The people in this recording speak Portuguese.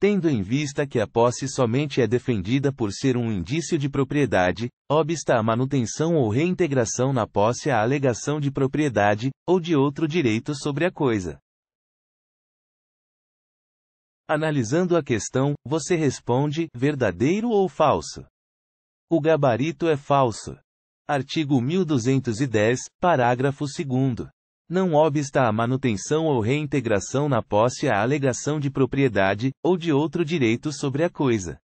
tendo em vista que a posse somente é defendida por ser um indício de propriedade, obsta a manutenção ou reintegração na posse a alegação de propriedade, ou de outro direito sobre a coisa. Analisando a questão, você responde: verdadeiro ou falso? O gabarito é falso. Artigo 1210, parágrafo 2 não obsta a manutenção ou reintegração na posse a alegação de propriedade, ou de outro direito sobre a coisa.